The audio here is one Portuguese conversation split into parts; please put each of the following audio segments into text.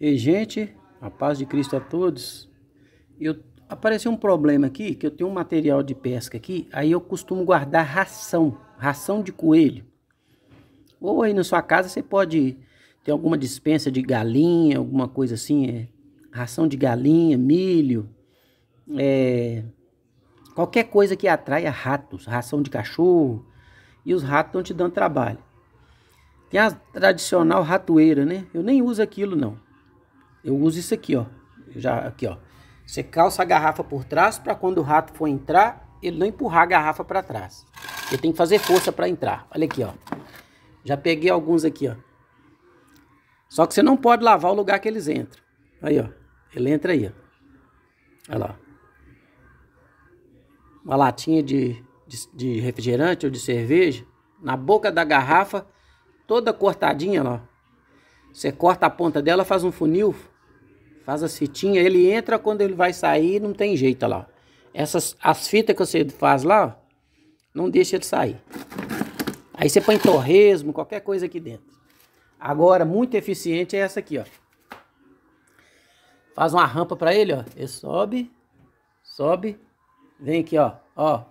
E gente, a paz de Cristo a todos. Eu apareceu um problema aqui, que eu tenho um material de pesca aqui, aí eu costumo guardar ração, ração de coelho. Ou aí na sua casa você pode ter alguma dispensa de galinha, alguma coisa assim, é, ração de galinha, milho, é, qualquer coisa que atraia ratos, ração de cachorro, e os ratos estão te dando trabalho. Tem a tradicional ratoeira, né? Eu nem uso aquilo não. Eu uso isso aqui, ó. já aqui, ó. Você calça a garrafa por trás para quando o rato for entrar, ele não empurrar a garrafa para trás. Ele tem que fazer força para entrar. Olha aqui, ó. Já peguei alguns aqui, ó. Só que você não pode lavar o lugar que eles entram. Aí, ó. Ele entra aí, ó. Olha lá. Uma latinha de, de, de refrigerante ou de cerveja na boca da garrafa, toda cortadinha, ó. Você corta a ponta dela, faz um funil, Faz as fitinhas, ele entra quando ele vai sair, não tem jeito olha lá. Essas as fitas que você faz lá, não deixa ele sair. Aí você põe torresmo, qualquer coisa aqui dentro. Agora, muito eficiente é essa aqui, ó. Faz uma rampa para ele, ó. Ele sobe, sobe, vem aqui, ó. Ó,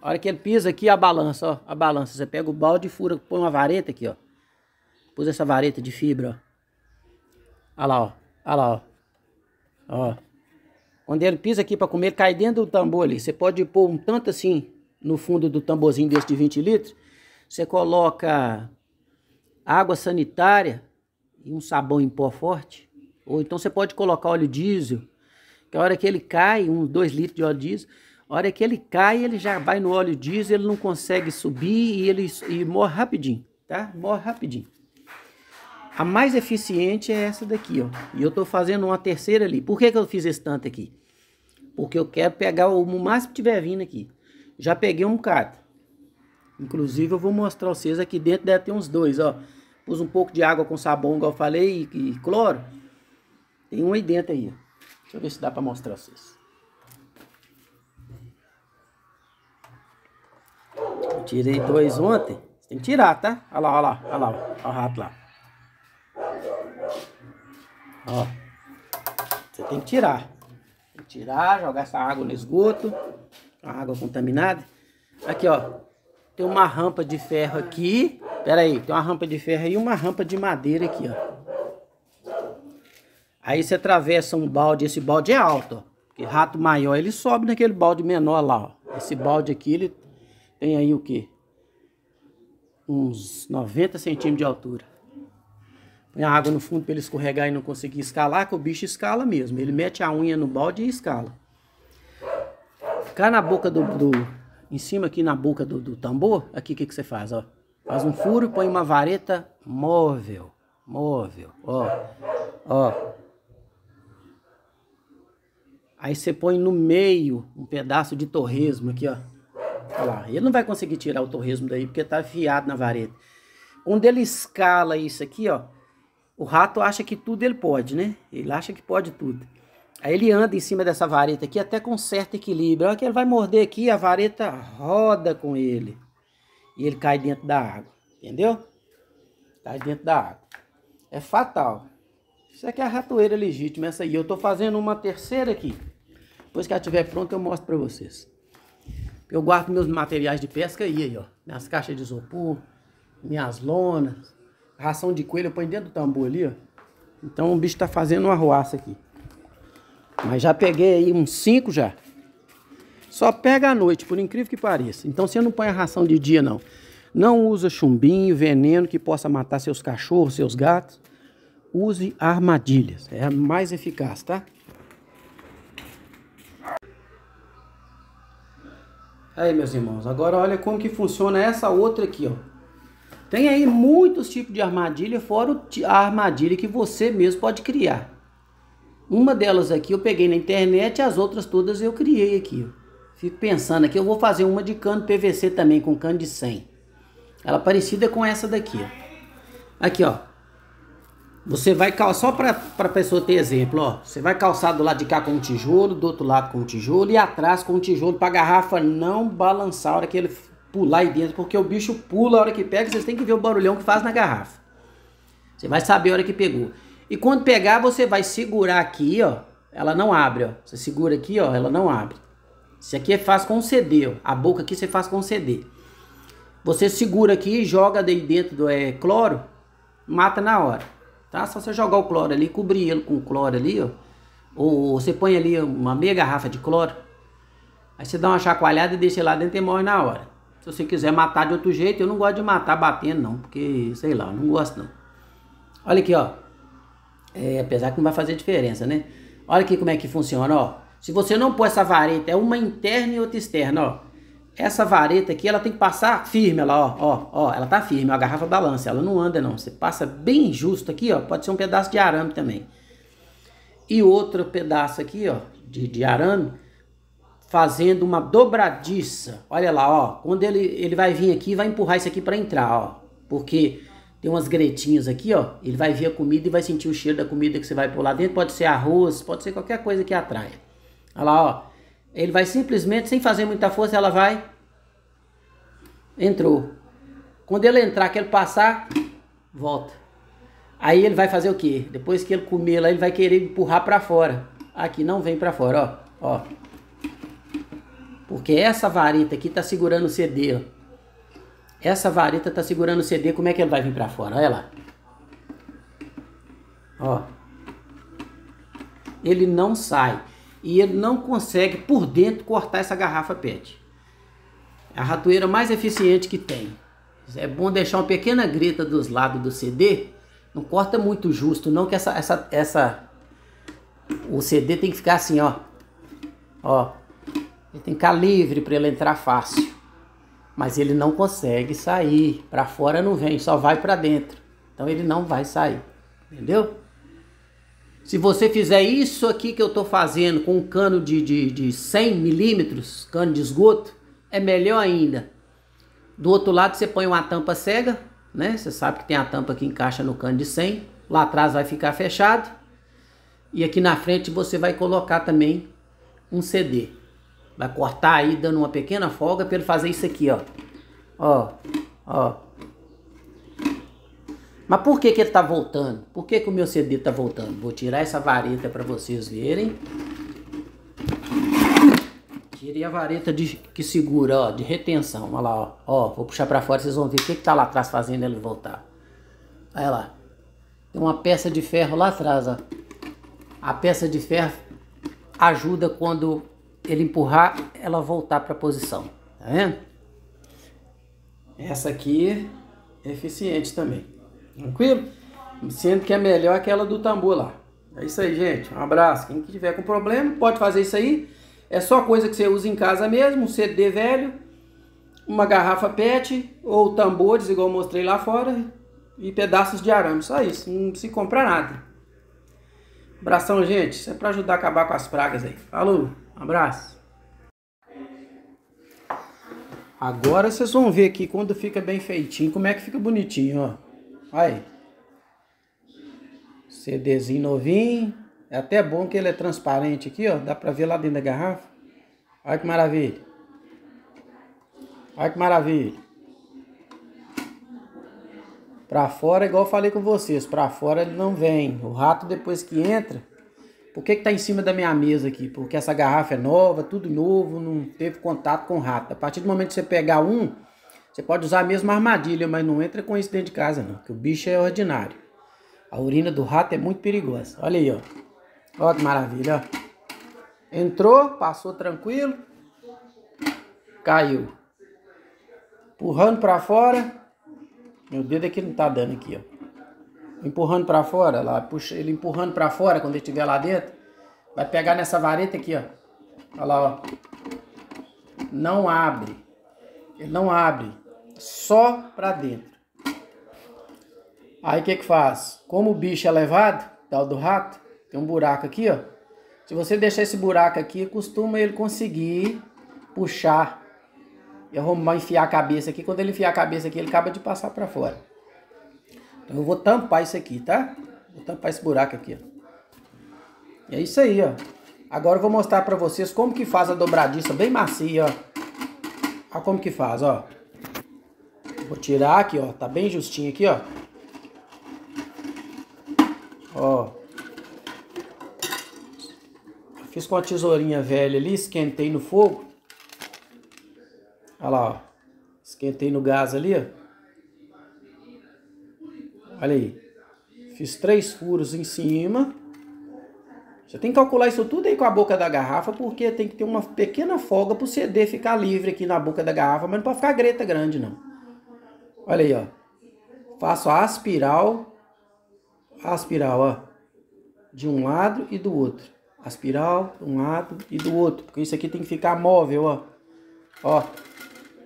a hora que ele pisa aqui, a balança, ó, a balança. Você pega o balde e fura, põe uma vareta aqui, ó. Pus essa vareta de fibra, ó. Olha lá, ó. Olha lá, ó. Ó. Quando ele pisa aqui para comer, cai dentro do tambor ali. Você pode pôr um tanto assim no fundo do tamborzinho desse de 20 litros. Você coloca água sanitária e um sabão em pó forte. Ou então você pode colocar óleo diesel, que a hora que ele cai, uns dois litros de óleo diesel, a hora que ele cai, ele já vai no óleo diesel, ele não consegue subir e ele e morre rapidinho, tá? Morre rapidinho. A mais eficiente é essa daqui, ó. E eu estou fazendo uma terceira ali. Por que, que eu fiz esse tanto aqui? Porque eu quero pegar o máximo que tiver vindo aqui. Já peguei um bocado. Inclusive, eu vou mostrar a vocês aqui dentro, deve ter uns dois, ó. Pus um pouco de água com sabão, igual eu falei, e, e cloro. Tem um aí dentro aí, ó. Deixa eu ver se dá para mostrar a vocês. Eu tirei dois ontem. tem que tirar, tá? Olha lá, olha lá, olha lá, olha o rato lá. Ó. Você tem que tirar. Tem que tirar, jogar essa água no esgoto. A água contaminada. Aqui, ó. Tem uma rampa de ferro aqui. Pera aí, tem uma rampa de ferro e uma rampa de madeira aqui, ó. Aí você atravessa um balde, esse balde é alto, ó. Porque rato maior, ele sobe naquele balde menor lá, ó. Esse balde aqui, ele tem aí o quê? Uns 90 centímetros de altura. Põe a água no fundo para ele escorregar e não conseguir escalar, que o bicho escala mesmo. Ele mete a unha no balde e escala. Ficar na boca do... do em cima aqui na boca do, do tambor, aqui o que, que você faz, ó. Faz um furo e põe uma vareta móvel. Móvel, ó. Ó. Aí você põe no meio um pedaço de torresmo aqui, ó. Olha lá. Ele não vai conseguir tirar o torresmo daí porque tá afiado na vareta. Quando ele escala isso aqui, ó, o rato acha que tudo ele pode, né? Ele acha que pode tudo. Aí ele anda em cima dessa vareta aqui até com certo equilíbrio. Olha que ele vai morder aqui, a vareta roda com ele. E ele cai dentro da água, entendeu? Cai dentro da água. É fatal. Isso aqui é a ratoeira legítima, essa aí. Eu tô fazendo uma terceira aqui. Depois que ela estiver pronta, eu mostro para vocês. Eu guardo meus materiais de pesca aí, aí ó. Minhas caixas de isopor, minhas lonas ração de coelho, eu ponho dentro do tambor ali, ó. Então o bicho tá fazendo uma roaça aqui. Mas já peguei aí uns cinco já. Só pega à noite, por incrível que pareça. Então você não põe a ração de dia, não. Não usa chumbinho, veneno que possa matar seus cachorros, seus gatos. Use armadilhas, é mais eficaz, tá? Aí, meus irmãos, agora olha como que funciona essa outra aqui, ó. Tem aí muitos tipos de armadilha, fora a armadilha que você mesmo pode criar. Uma delas aqui eu peguei na internet, as outras todas eu criei aqui. Fico pensando aqui, eu vou fazer uma de cano PVC também, com cano de 100. Ela é parecida com essa daqui, ó. Aqui, ó. Você vai calçar, só para a pessoa ter exemplo, ó. Você vai calçar do lado de cá com um tijolo, do outro lado com um tijolo e atrás com um tijolo para a garrafa não balançar a hora que ele pular aí dentro, porque o bicho pula a hora que pega, vocês têm que ver o barulhão que faz na garrafa. Você vai saber a hora que pegou. E quando pegar, você vai segurar aqui, ó. Ela não abre, ó. Você segura aqui, ó, ela não abre. Isso aqui é faz com CD, ó. A boca aqui você faz com CD. Você segura aqui e joga daí dentro do é, cloro, mata na hora. Tá? Só você jogar o cloro ali, cobrir ele com cloro ali, ó. Ou você põe ali uma meia garrafa de cloro. Aí você dá uma chacoalhada e deixa ele lá dentro e morre na hora. Se você quiser matar de outro jeito, eu não gosto de matar batendo, não, porque, sei lá, eu não gosto, não. Olha aqui, ó. É, apesar que não vai fazer diferença, né? Olha aqui como é que funciona, ó. Se você não pôr essa vareta, é uma interna e outra externa, ó. Essa vareta aqui, ela tem que passar firme, ela, ó, ó, ó, ela tá firme, ó, a garrafa balança, ela não anda não. Você passa bem justo aqui, ó, pode ser um pedaço de arame também. E outro pedaço aqui, ó, de, de arame, fazendo uma dobradiça. Olha lá, ó. Quando ele, ele vai vir aqui, vai empurrar isso aqui para entrar, ó. Porque tem umas gretinhas aqui, ó. Ele vai ver a comida e vai sentir o cheiro da comida que você vai pôr lá dentro. Pode ser arroz, pode ser qualquer coisa que atraia. Olha lá, ó. Ele vai simplesmente, sem fazer muita força, ela vai... Entrou. Quando ele entrar, quer passar, volta. Aí ele vai fazer o quê? Depois que ele comer lá, ele vai querer empurrar para fora. Aqui não vem para fora, ó. Ó. Porque essa vareta aqui tá segurando o CD. Essa vareta tá segurando o CD. Como é que ele vai vir para fora? Olha lá. Ó. Ele não sai. E ele não consegue, por dentro, cortar essa garrafa PET. É a ratoeira mais eficiente que tem. É bom deixar uma pequena greta dos lados do CD. Não corta muito justo, não, que essa... essa, essa... O CD tem que ficar assim, ó. Ó, ele tem que ficar livre para ele entrar fácil. Mas ele não consegue sair. Para fora não vem, só vai para dentro. Então ele não vai sair. Entendeu? Se você fizer isso aqui que eu estou fazendo com um cano de, de, de 100 milímetros, cano de esgoto, é melhor ainda. Do outro lado você põe uma tampa cega, né? Você sabe que tem a tampa que encaixa no cano de 100. Lá atrás vai ficar fechado. E aqui na frente você vai colocar também um CD. Vai cortar aí, dando uma pequena folga para ele fazer isso aqui, ó. Ó, ó. Mas por que que ele tá voltando? Por que que o meu CD tá voltando? Vou tirar essa vareta para vocês verem. Tirei a vareta de, que segura, ó, de retenção. Olha lá, ó. ó vou puxar para fora, vocês vão ver o que que tá lá atrás fazendo ele voltar. Olha lá. Tem uma peça de ferro lá atrás, ó. A peça de ferro ajuda quando ele empurrar, ela voltar para a posição. Tá vendo? Essa aqui é eficiente também. Tranquilo? Sendo que é melhor aquela do tambor lá. É isso aí, gente. Um abraço. Quem tiver com problema, pode fazer isso aí. É só coisa que você usa em casa mesmo, um CD velho, uma garrafa PET ou tambores, igual eu mostrei lá fora, e pedaços de arame. Só isso. Não se compra nada. Abração, gente. Isso é para ajudar a acabar com as pragas aí. Falou, um abraço. Agora vocês vão ver aqui quando fica bem feitinho, como é que fica bonitinho, ó. Aí. CDzinho novinho. É até bom que ele é transparente aqui, ó. Dá pra ver lá dentro da garrafa. Olha que maravilha. Olha que maravilha. Para fora, igual falei com vocês, para fora ele não vem. O rato depois que entra, por que que tá em cima da minha mesa aqui? Porque essa garrafa é nova, tudo novo, não teve contato com rato. A partir do momento que você pegar um, você pode usar a mesma armadilha, mas não entra com isso dentro de casa não, que o bicho é ordinário. A urina do rato é muito perigosa. Olha aí, ó. Olha que maravilha, ó. Entrou, passou tranquilo, caiu. Empurrando para fora, meu dedo é que não tá dando aqui, ó. Empurrando para fora, lá, puxa, ele empurrando para fora quando ele estiver lá dentro, vai pegar nessa vareta aqui, ó. Olha lá, ó. Não abre. Ele não abre. Só para dentro. Aí o que que faz? Como o bicho é levado, tal do rato, tem um buraco aqui, ó. Se você deixar esse buraco aqui, costuma ele conseguir puxar e arrumar, enfiar a cabeça aqui. Quando ele enfiar a cabeça aqui, ele acaba de passar para fora. Então eu vou tampar isso aqui, tá? Vou tampar esse buraco aqui, ó. E é isso aí, ó. Agora eu vou mostrar pra vocês como que faz a dobradiça bem macia, ó. Olha como que faz, ó. Vou tirar aqui, ó. Tá bem justinho aqui, ó. Ó. Fiz com a tesourinha velha ali, esquentei no fogo. Olha lá, ó. Esquentei no gás ali, ó. Olha aí. Fiz três furos em cima. Você tem que calcular isso tudo aí com a boca da garrafa, porque tem que ter uma pequena folga para o CD ficar livre aqui na boca da garrafa, mas não pode ficar greta grande, não. Olha aí, ó. Faço a aspiral, a aspiral, ó. De um lado e do outro. Aspiral, de um lado e do outro. Porque isso aqui tem que ficar móvel, ó. Ó,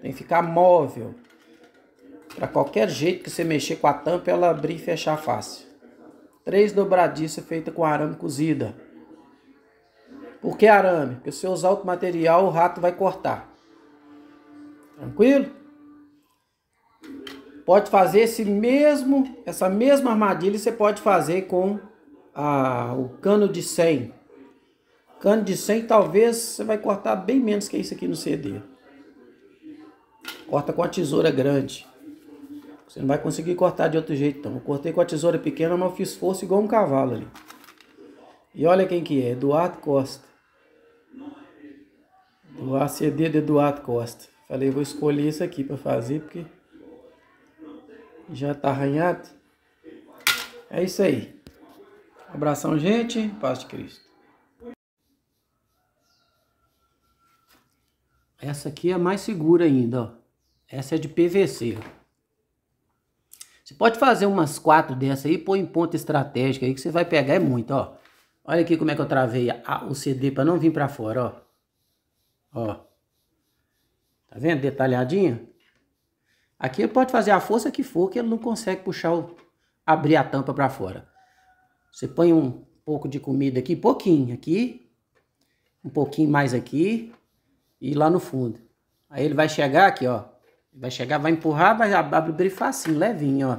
tem que ficar móvel. Para qualquer jeito que você mexer com a tampa, ela abrir e fechar fácil. Três dobradiças é feitas com arame cozida. Por que arame? Porque se eu usar outro material, o rato vai cortar. Tranquilo? Pode fazer esse mesmo, essa mesma armadilha, você pode fazer com a, o cano de 100. Cano de 100 talvez você vai cortar bem menos que isso aqui no CD corta com a tesoura grande. Você não vai conseguir cortar de outro jeito, então. Eu cortei com a tesoura pequena, mas eu fiz força igual um cavalo ali. E olha quem que é, Eduardo Costa. O ACD de Eduardo Costa. Falei, vou escolher isso aqui para fazer, porque já tá arranhado. É isso aí. Abração, gente. Paz de Cristo. Essa aqui é mais segura ainda, ó. Essa é de PVC. Você pode fazer umas quatro dessas aí, põe em ponta estratégica aí que você vai pegar é muito, ó. Olha aqui como é que eu travei a, o CD para não vir para fora, ó. Ó. Tá vendo? detalhadinho? Aqui ele pode fazer a força que for que ele não consegue puxar o abrir a tampa para fora. Você põe um pouco de comida aqui, pouquinho aqui, um pouquinho mais aqui e lá no fundo. Aí ele vai chegar aqui, ó, Vai chegar, vai empurrar, vai abrir o brilho facinho, levinho, ó.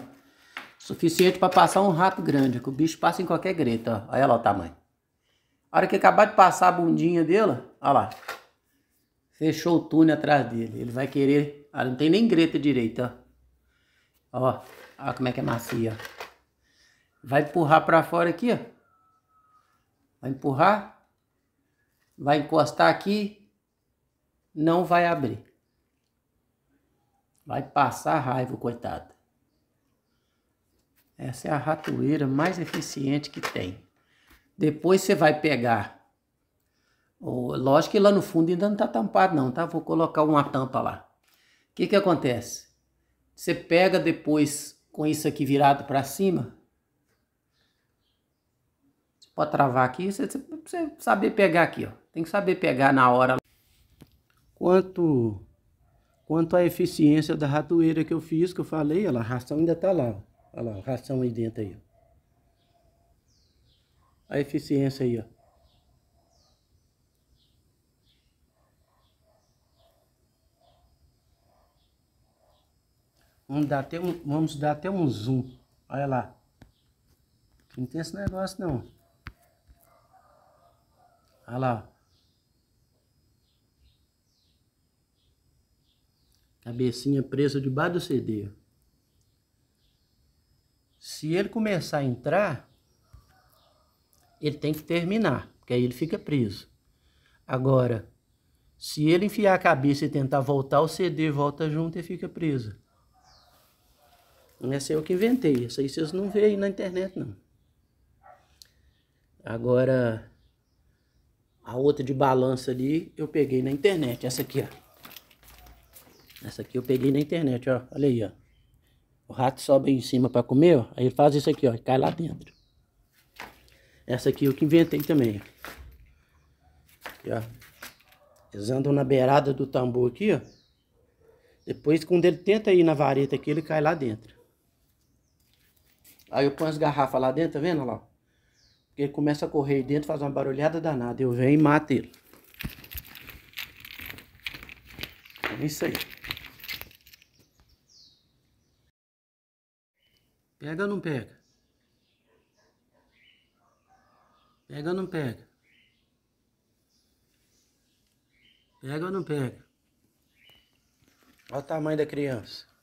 Suficiente para passar um rato grande, que o bicho passa em qualquer greta, ó. Olha lá o tamanho. A hora que acabar de passar a bundinha dele, ó lá. Fechou o túnel atrás dele. Ele vai querer... Ah, não tem nem greta direita, ó. Ó, ó como é que é macia, Vai empurrar para fora aqui, ó. Vai empurrar. Vai encostar aqui. Não vai abrir. Vai passar raiva, coitada. Essa é a ratoeira mais eficiente que tem. Depois você vai pegar. lógico que lá no fundo ainda não está tampado não, tá? Vou colocar uma tampa lá. O que que acontece? Você pega depois com isso aqui virado para cima. Você pode travar aqui, você, você saber pegar aqui, ó. Tem que saber pegar na hora. Quanto Quanto à eficiência da ratoeira que eu fiz, que eu falei, olha lá, a ração ainda está lá. Olha lá, a ração aí dentro aí. Ó. A eficiência aí, ó. Vamos dar até um, vamos dar até um zoom. Olha lá. Não tem esse negócio não. Olha lá. Cabecinha presa debaixo do CD. Se ele começar a entrar, ele tem que terminar, porque aí ele fica preso. Agora, se ele enfiar a cabeça e tentar voltar, o CD volta junto e fica preso. Essa eu que inventei, isso aí vocês não veem na internet não. Agora, a outra de balança ali eu peguei na internet, essa aqui, ó. Essa aqui eu peguei na internet, ó. Olha aí, ó. O rato sobe em cima para comer, ó. Aí ele faz isso aqui, ó. E cai lá dentro. Essa aqui eu que inventei também, ó. Aqui, ó. Eles andam na beirada do tambor aqui, ó. Depois, quando ele tenta ir na vareta aqui, ele cai lá dentro. Aí eu ponho as garrafas lá dentro, tá vendo? Olha lá. Porque ele começa a correr dentro, faz uma barulhada danada. Eu venho e mato ele. É isso aí. Pega ou não pega? Pega ou não pega? Pega ou não pega? Olha o tamanho da criança.